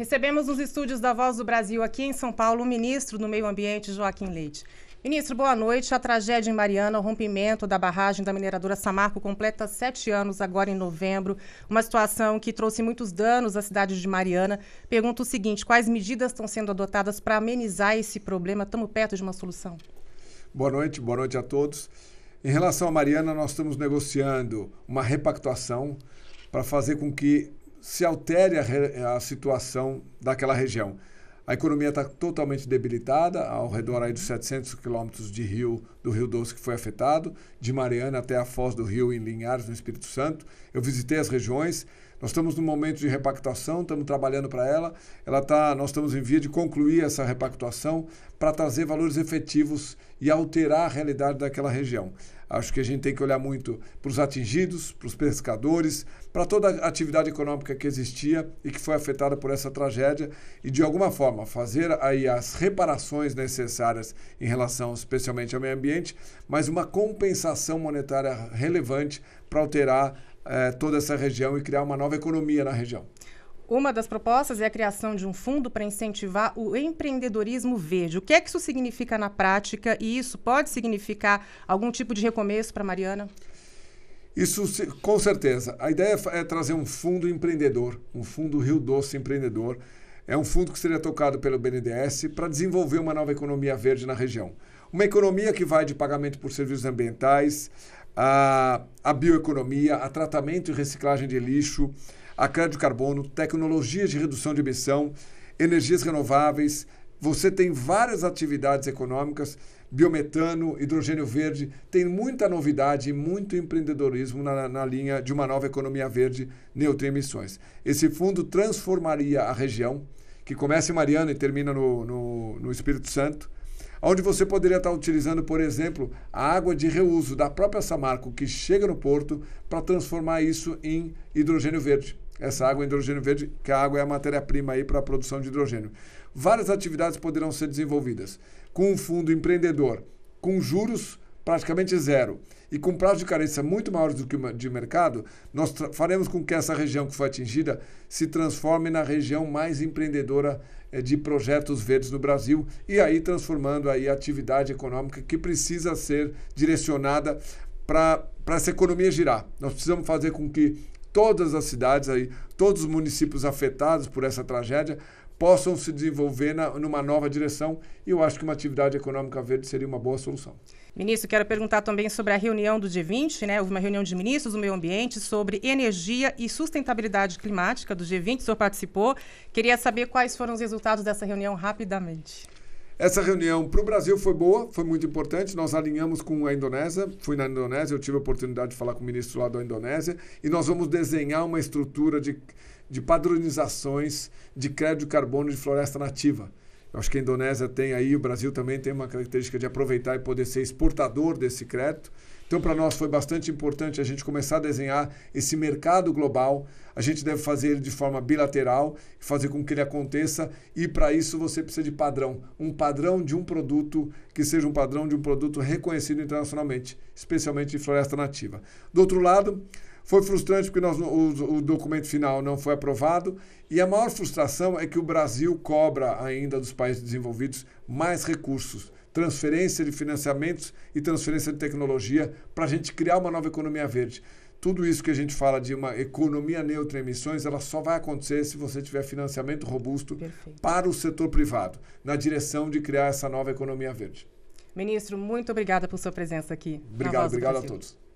Recebemos nos estúdios da Voz do Brasil, aqui em São Paulo, o ministro do Meio Ambiente, Joaquim Leite. Ministro, boa noite. A tragédia em Mariana, o rompimento da barragem da mineradora Samarco completa sete anos agora em novembro. Uma situação que trouxe muitos danos à cidade de Mariana. Pergunto o seguinte: quais medidas estão sendo adotadas para amenizar esse problema? Estamos perto de uma solução. Boa noite, boa noite a todos. Em relação a Mariana, nós estamos negociando uma repactuação para fazer com que se altere a, a situação daquela região. A economia está totalmente debilitada, ao redor aí dos 700 quilômetros de rio, do Rio Doce que foi afetado, de Mariana até a Foz do Rio, em Linhares, no Espírito Santo. Eu visitei as regiões, nós estamos num momento de repactuação, estamos trabalhando para ela. Ela tá, nós estamos em via de concluir essa repactuação para trazer valores efetivos e alterar a realidade daquela região. Acho que a gente tem que olhar muito para os atingidos, para os pescadores, para toda a atividade econômica que existia e que foi afetada por essa tragédia e, de alguma forma, fazer aí as reparações necessárias em relação especialmente ao meio ambiente, mas uma compensação monetária relevante para alterar eh, toda essa região e criar uma nova economia na região. Uma das propostas é a criação de um fundo para incentivar o empreendedorismo verde. O que é que isso significa na prática e isso pode significar algum tipo de recomeço para Mariana? Isso, com certeza. A ideia é, é trazer um fundo empreendedor, um fundo Rio Doce empreendedor. É um fundo que seria tocado pelo BNDES para desenvolver uma nova economia verde na região. Uma economia que vai de pagamento por serviços ambientais, a, a bioeconomia, a tratamento e reciclagem de lixo, a crédito carbono, tecnologias de redução de emissão, energias renováveis. Você tem várias atividades econômicas, biometano, hidrogênio verde, tem muita novidade e muito empreendedorismo na, na linha de uma nova economia verde neutra em emissões. Esse fundo transformaria a região, que começa em Mariana e termina no, no, no Espírito Santo, onde você poderia estar utilizando, por exemplo, a água de reuso da própria Samarco que chega no porto para transformar isso em hidrogênio verde. Essa água é hidrogênio verde, que a água é a matéria-prima aí para a produção de hidrogênio. Várias atividades poderão ser desenvolvidas com um fundo empreendedor, com juros praticamente zero, e com prazo de carência muito maior do que o de mercado, nós faremos com que essa região que foi atingida se transforme na região mais empreendedora eh, de projetos verdes no Brasil e aí transformando aí a atividade econômica que precisa ser direcionada para essa economia girar. Nós precisamos fazer com que todas as cidades aí, todos os municípios afetados por essa tragédia possam se desenvolver na, numa nova direção e eu acho que uma atividade econômica verde seria uma boa solução. Ministro, quero perguntar também sobre a reunião do G20, né? Houve uma reunião de ministros do meio ambiente sobre energia e sustentabilidade climática do G20, o senhor participou. Queria saber quais foram os resultados dessa reunião rapidamente. Essa reunião para o Brasil foi boa, foi muito importante. Nós alinhamos com a Indonésia, fui na Indonésia, eu tive a oportunidade de falar com o ministro lá da Indonésia, e nós vamos desenhar uma estrutura de, de padronizações de crédito de carbono de floresta nativa. Eu acho que a Indonésia tem aí, o Brasil também tem uma característica de aproveitar e poder ser exportador desse crédito. Então, para nós foi bastante importante a gente começar a desenhar esse mercado global. A gente deve fazer ele de forma bilateral, fazer com que ele aconteça, e para isso você precisa de padrão. Um padrão de um produto que seja um padrão de um produto reconhecido internacionalmente, especialmente de floresta nativa. Do outro lado, foi frustrante porque nós, o, o, documento final não foi aprovado e a maior frustração é que o Brasil cobra ainda dos países desenvolvidos mais recursos transferência de financiamentos e transferência de tecnologia para a gente criar uma nova economia verde. Tudo isso que a gente fala de uma economia neutra em emissões, ela só vai acontecer se você tiver financiamento robusto Perfeito. para o setor privado, na direção de criar essa nova economia verde. Ministro, muito obrigada por sua presença aqui. Obrigado, obrigado a todos.